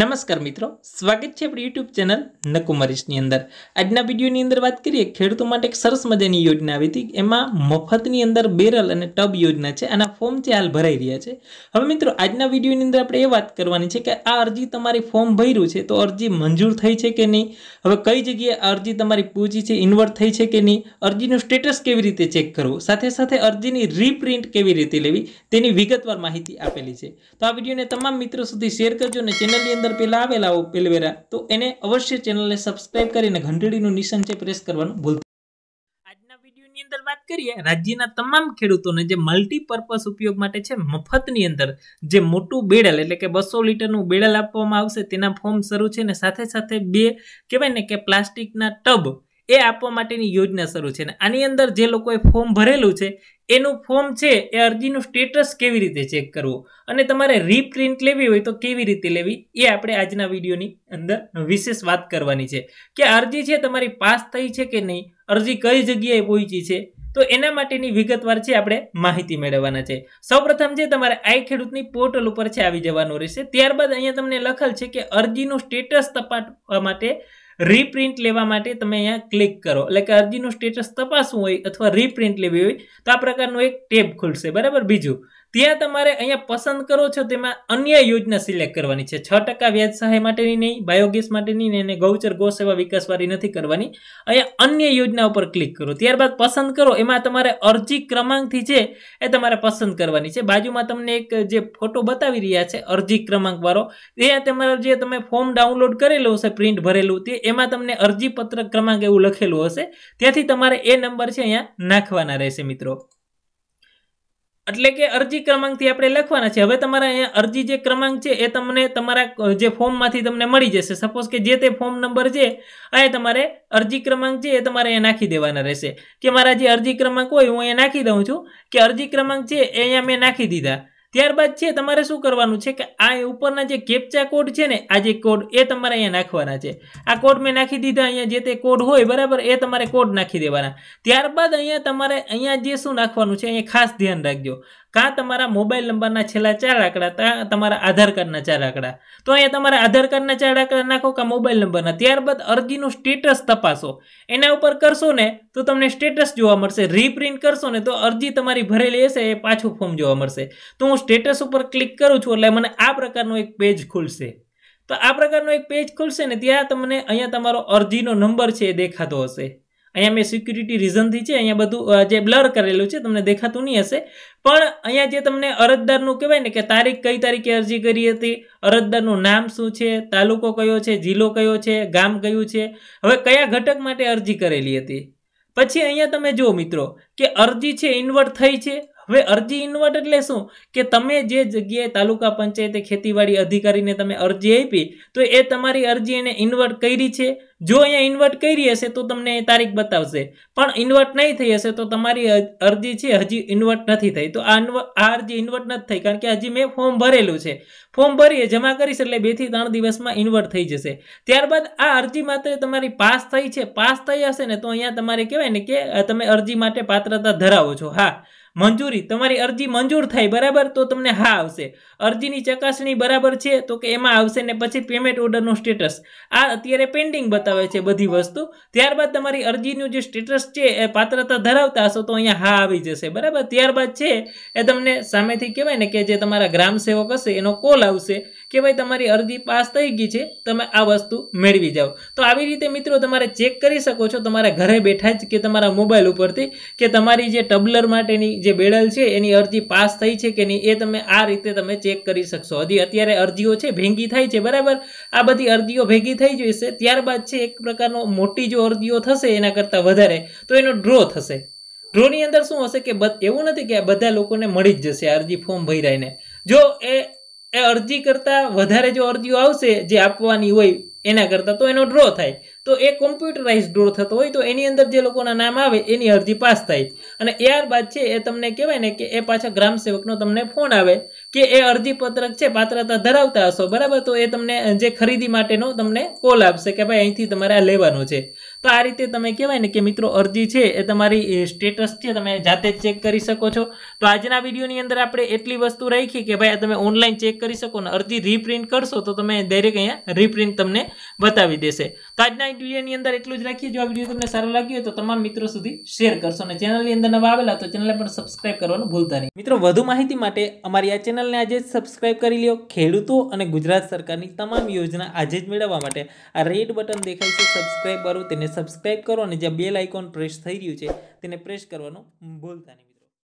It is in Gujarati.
નમસ્કાર મિત્રો સ્વાગત છે આપણી યુટ્યુબ ચેનલ નકુમરીશની અંદર આજના વિડીયોની અંદર વાત કરીએ ખેડૂતો માટે એક સરસ મજાની યોજના આવી હતી એમાં મફતની અંદર બેરલ અને ટબ યોજના છે આના ફોર્મ છે હાલ ભરાઈ રહ્યા છે હવે મિત્રો આજના વિડીયોની અંદર આપણે એ વાત કરવાની છે કે આ અરજી તમારી ફોર્મ ભર્યું છે તો અરજી મંજૂર થઈ છે કે નહીં હવે કઈ જગ્યાએ અરજી તમારી પૂછી છે ઇન્વર્ટ થઈ છે કે નહીં અરજીનું સ્ટેટસ કેવી રીતે ચેક કરવું સાથે સાથે અરજીની રીપ્રિન્ટ કેવી રીતે લેવી તેની વિગતવાર માહિતી આપેલી છે તો આ વિડીયોને તમામ મિત્રો સુધી શેર કરજો અને ચેનલની અંદર અંદર પહેલાં આવેલા હો પેલવેરા તો એને અવશ્ય ચેનલને સબસ્ક્રાઇબ કરીને ઘંટડીનું નિશાન છે પ્રેસ કરવાનું ભૂલતા આજના વિડીયોની અંદર વાત કરીએ રાજ્યના તમામ ખેડૂતોને જે મલ્ટીપર્પઝ ઉપયોગ માટે છે મફતની અંદર જે મોટું બેડલ એટલે કે બસો લીટરનું બેડલ આપવામાં આવશે તેના ફોર્મ શરૂ છે ને સાથે સાથે બે કહેવાય ને કે પ્લાસ્ટિકના ટબ એ આપવા માટેની યોજના શરૂ છે અને આની અંદર જે લોકોએ ફોર્મ ભરેલું છે એનું ફોર્મ છે એ અરજીનું સ્ટેટસ કેવી રીતે ચેક કરવું અને તમારે રીપ્રિન્ટ લેવી હોય તો કેવી રીતે લેવી એ આપણે આજના વિડીયોની અંદર વિશેષ વાત કરવાની છે કે અરજી છે તમારી પાસ થઈ છે કે નહીં અરજી કઈ જગ્યાએ પહોંચી છે તો એના માટેની વિગતવાર છે આપણે માહિતી મેળવવાના છે સૌપ્રથમ છે તમારે આઈ ખેડૂતની પોર્ટલ ઉપર છે આવી જવાનું રહેશે ત્યારબાદ અહીંયા તમને લખેલ છે કે અરજીનું સ્ટેટસ તપાસવા માટે રીપ્રિન્ટ લેવા માટે તમે અહીંયા ક્લિક કરો એટલે કે અરજીનું સ્ટેટસ તપાસવું હોય અથવા રીપ્રિન્ટ લેવી હોય તો આ પ્રકારનું એક ટેબ ખુલશે બરાબર બીજું ત્યાં તમારે અહીંયા પસંદ કરો છો તેમાં અન્ય યોજના સિલેક્ટ કરવાની છે છ ટકા વ્યાજ સહાય માટેની નહીં બાયોગેસ માટેની નહીં અને ગૌચર ગૌ સેવા વિકાસવાળી નથી કરવાની અહીંયા અન્ય યોજના ઉપર ક્લિક કરો ત્યારબાદ પસંદ કરો એમાં તમારે અરજી ક્રમાંકથી છે એ તમારે પસંદ કરવાની છે બાજુમાં તમને એક જે ફોટો બતાવી રહ્યા છે અરજી ક્રમાંકવાળો એ તમારે જે તમે ફોર્મ ડાઉનલોડ કરેલું હશે પ્રિન્ટ ભરેલું તે એમાં તમને અરજી પત્ર ક્રમાંક એવું લખેલું હશે ત્યાંથી તમારે એ નંબર છે અહીંયા નાખવાના રહેશે મિત્રો એટલે કે અરજી ક્રમાંકથી આપણે લખવાના છે હવે તમારા અહીંયા અરજી જે ક્રમાંક છે એ તમને તમારા જે ફોર્મમાંથી તમને મળી જશે સપોઝ કે જે તે ફોર્મ નંબર છે અહીંયા તમારે અરજી ક્રમાંક છે એ તમારે અહીંયા નાખી દેવાના રહેશે કે મારા જે અરજી ક્રમાંક હોય હું અહીંયા નાખી દઉં છું કે અરજી ક્રમાંક છે એ અહીંયા મેં નાખી દીધા ત્યારબાદ છે તમારે શું કરવાનું છે કે આ ઉપરના જે કેપ્ચા કોડ છે ને આ જે કોડ એ તમારે અહીંયા નાખવાના છે આ કોડ મેં નાખી દીધા અહીંયા જે તે કોડ હોય બરાબર એ તમારે કોડ નાખી દેવાના ત્યારબાદ અહીંયા તમારે અહીંયા જે શું નાખવાનું છે અહીંયા ખાસ ધ્યાન રાખજો કાં તમારા મોબાઈલ નંબરના છેલ્લા ચાર આંકડા તમારા આધાર કાર્ડના ચાર આંકડા તો અહીંયા તમારા આધાર કાર્ડના ચાર આંકડા નાખો કાં મોબાઈલ નંબરના ત્યારબાદ અરજીનું સ્ટેટસ તપાસો એના ઉપર કરશો ને તો તમને સ્ટેટસ જોવા મળશે રીપ્રિન્ટ કરશો ને તો અરજી તમારી ભરેલી હશે એ પાછું ફોર્મ જોવા મળશે તો હું સ્ટેટસ ઉપર ક્લિક કરું છું એટલે મને આ પ્રકારનું એક પેજ ખુલશે તો આ પ્રકારનો એક પેજ ખુલશે ને ત્યાં તમને અહીંયા તમારો અરજીનો નંબર છે એ દેખાતો હશે અહીંયા મેં સિક્યુરિટી રીઝનથી છે અહીંયા બધું જે બ્લર કરેલું છે તમને દેખાતું નહીં હશે પણ અહીંયા જે તમને અરજદારનું કહેવાય ને કે તારીખ કઈ તારીખે અરજી કરી હતી અરજદારનું નામ શું છે તાલુકો કયો છે જિલ્લો કયો છે ગામ કયું છે હવે કયા ઘટક માટે અરજી કરેલી હતી પછી અહીંયા તમે જુઓ મિત્રો કે અરજી છે ઇન્વર્ટ થઈ છે હવે અરજી ઇન્વર્ટ એટલે શું કે તમે જે જગ્યાએ તાલુકા પંચાયતે ખેતીવાડી અધિકારીને તમે અરજી આપી તો એ તમારી અરજી એને ઇન્વર્ટ કરી છે જો અહીંયા ઇન્વર્ટ કરી હશે તો તમને એ તારીખ બતાવશે પણ ઇન્વર્ટ નહીં થઈ હશે તો તમારી અરજી છે હજી ઇન્વર્ટ નથી થઈ તો આ આ અરજી ઇન્વર્ટ નથી થઈ કારણ કે હજી મેં ફોર્મ ભરેલું છે ફોર્મ ભરીએ જમા કરીશ એટલે બેથી ત્રણ દિવસમાં ઇન્વર્ટ થઈ જશે ત્યારબાદ આ અરજી માત્ર તમારી પાસ થઈ છે પાસ થઈ હશે ને તો અહીંયા તમારે કહેવાય ને કે તમે અરજી માટે પાત્રતા ધરાવો છો હા મંજૂરી તમારી અરજી મંજૂર થાય બરાબર તો તમને હા આવશે અરજીની ચકાસણી બરાબર છે તો કે એમાં આવશે ને પછી પેમેન્ટ ઓર્ડરનું સ્ટેટસ આ અત્યારે પેન્ડિંગ બતાવે છે બધી વસ્તુ ત્યારબાદ તમારી અરજીનું જે સ્ટેટસ છે એ પાત્રતા ધરાવતા હશો તો અહીંયા હા આવી જશે બરાબર ત્યારબાદ છે એ તમને સામેથી કહેવાય ને કે જે તમારા ગ્રામ સેવક હશે એનો કોલ આવશે કે ભાઈ તમારી અરજી પાસ થઈ ગઈ છે તમે આ વસ્તુ મેળવી જાઓ તો આવી રીતે મિત્રો તમારે ચેક કરી શકો છો તમારા ઘરે બેઠા જ કે તમારા મોબાઈલ ઉપરથી કે તમારી જે ટબલર માટેની જે બેડલ છે એની અરજી પાસ થઈ છે કે નહીં એ તમે આ રીતે તમે ચેક કરી શકશો હજી અત્યારે અરજીઓ છે ભેગી થાય છે બરાબર આ બધી અરજીઓ ભેગી થઈ જશે ત્યારબાદ છે એક પ્રકારનો મોટી જો અરજીઓ થશે એના કરતાં વધારે તો એનો ડ્રો થશે ડ્રોની અંદર શું હશે કે એવું નથી કે બધા લોકોને મળી જ જશે અરજી ફોર્મ ભરાઈને જો એ એ અરજી કરતાં વધારે જો અરજીઓ આવશે જે આપવાની હોય એના કરતાં તો એનો ડ્રો થાય તો એ કોમ્પ્યુટરાઇઝ ડ્રો થતો હોય તો એની અંદર જે લોકોના નામ આવે એની અરજી પાસ થાય અને ત્યારબાદ છે એ તમને કહેવાય ને કે એ પાછા ગ્રામ સેવકનો તમને ફોન આવે કે એ અરજીપત્રક છે પાત્રતા ધરાવતા હશો બરાબર તો એ તમને જે ખરીદી માટેનો તમને કોલ આપશે કે ભાઈ અહીંથી તમારે આ લેવાનું છે તો આ રીતે તમે કહેવાય ને કે મિત્રો અરજી છે એ તમારી સ્ટેટસ છે તમે જાતે ચેક કરી શકો છો તો આજના વિડીયોની અંદર આપણે એટલી વસ્તુ રાખી કે ભાઈ તમે ઓનલાઈન ચેક કરી શકો ને અરજી રીપ્રિન્ટ કરશો તો તમે ડાયરેક્ટ અહીંયા રીપ્રિન્ટ તમને બતાવી દેશે તો આજના વિડીયોની અંદર એટલું જ રાખીએ જો આ વિડીયો તમને સારો લાગ્યો હોય તો તમામ મિત્રો સુધી શેર કરશો અને ચેનલની અંદર નવા આવેલા તો ચેનલને પણ સબસ્ક્રાઈબ કરવાનું ભૂલતા નહીં મિત્રો વધુ માહિતી માટે અમારી આ ચેનલ ચેનલને આજે જ સબસ્ક્રાઈબ કરી લ્યો ખેડૂતો અને ગુજરાત સરકારની તમામ યોજના આજે જ મેળવવા માટે આ રેડ બટન દેખાય છે સબસ્ક્રાઇબ કરો તેને સબસ્ક્રાઈબ કરો અને જે બેલ આઇકોન પ્રેસ થઈ રહ્યું છે તેને પ્રેસ કરવાનું ભૂલતા નહીં